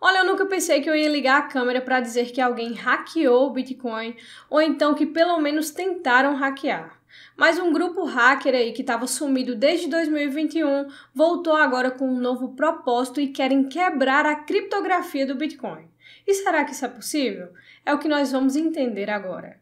Olha, eu nunca pensei que eu ia ligar a câmera para dizer que alguém hackeou o Bitcoin ou então que pelo menos tentaram hackear. Mas um grupo hacker aí que estava sumido desde 2021 voltou agora com um novo propósito e querem quebrar a criptografia do Bitcoin. E será que isso é possível? É o que nós vamos entender agora.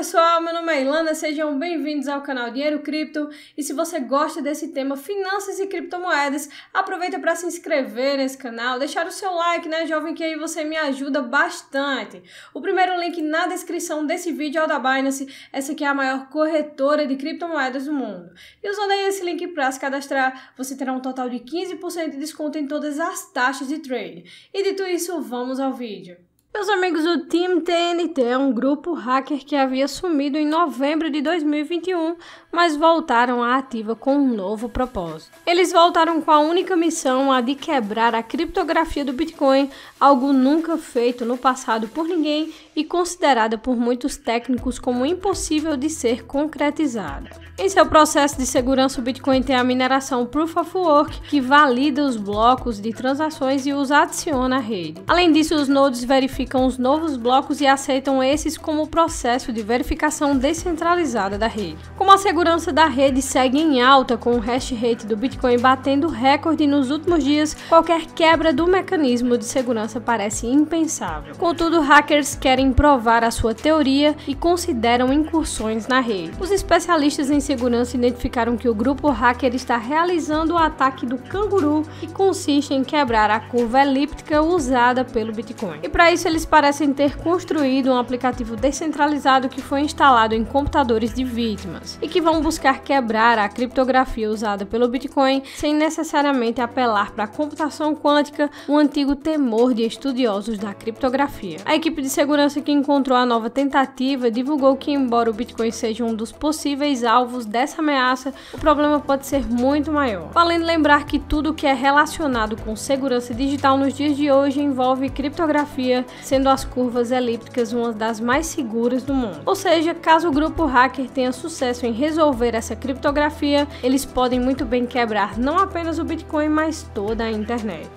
pessoal, meu nome é Ilana, sejam bem-vindos ao canal Dinheiro Cripto. E se você gosta desse tema finanças e criptomoedas, aproveita para se inscrever nesse canal, deixar o seu like, né, jovem, que aí você me ajuda bastante. O primeiro link na descrição desse vídeo é o da Binance, essa que é a maior corretora de criptomoedas do mundo. E usando aí esse link para se cadastrar, você terá um total de 15% de desconto em todas as taxas de trade. E dito isso, vamos ao vídeo. Meus amigos, o Team TNT é um grupo hacker que havia sumido em novembro de 2021, mas voltaram à ativa com um novo propósito. Eles voltaram com a única missão a de quebrar a criptografia do Bitcoin, algo nunca feito no passado por ninguém e considerada por muitos técnicos como impossível de ser concretizada. Em seu é processo de segurança, o Bitcoin tem a mineração Proof of Work, que valida os blocos de transações e os adiciona à rede. Além disso, os nodes verificam os novos blocos e aceitam esses como processo de verificação descentralizada da rede. Como a segurança da rede segue em alta, com o hash rate do Bitcoin batendo recorde nos últimos dias, qualquer quebra do mecanismo de segurança parece impensável. Contudo, hackers querem provar a sua teoria e consideram incursões na rede. Os especialistas em segurança identificaram que o grupo hacker está realizando o ataque do canguru, que consiste em quebrar a curva elíptica usada pelo Bitcoin. E para isso, eles parecem ter construído um aplicativo descentralizado que foi instalado em computadores de vítimas e que vão buscar quebrar a criptografia usada pelo Bitcoin sem necessariamente apelar para a computação quântica, um antigo temor de estudiosos da criptografia. A equipe de segurança que encontrou a nova tentativa divulgou que, embora o Bitcoin seja um dos possíveis alvos dessa ameaça, o problema pode ser muito maior. Valendo lembrar que tudo que é relacionado com segurança digital nos dias de hoje envolve criptografia, sendo as curvas elípticas uma das mais seguras do mundo. Ou seja, caso o grupo hacker tenha sucesso em resolver essa criptografia, eles podem muito bem quebrar não apenas o Bitcoin, mas toda a internet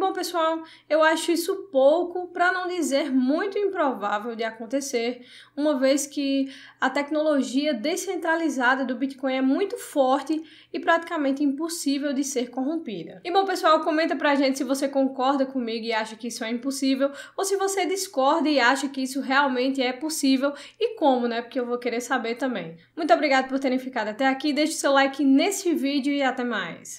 bom, pessoal, eu acho isso pouco, para não dizer muito improvável de acontecer, uma vez que a tecnologia descentralizada do Bitcoin é muito forte e praticamente impossível de ser corrompida. E bom, pessoal, comenta pra gente se você concorda comigo e acha que isso é impossível, ou se você discorda e acha que isso realmente é possível e como, né? Porque eu vou querer saber também. Muito obrigado por terem ficado até aqui, deixe seu like nesse vídeo e até mais.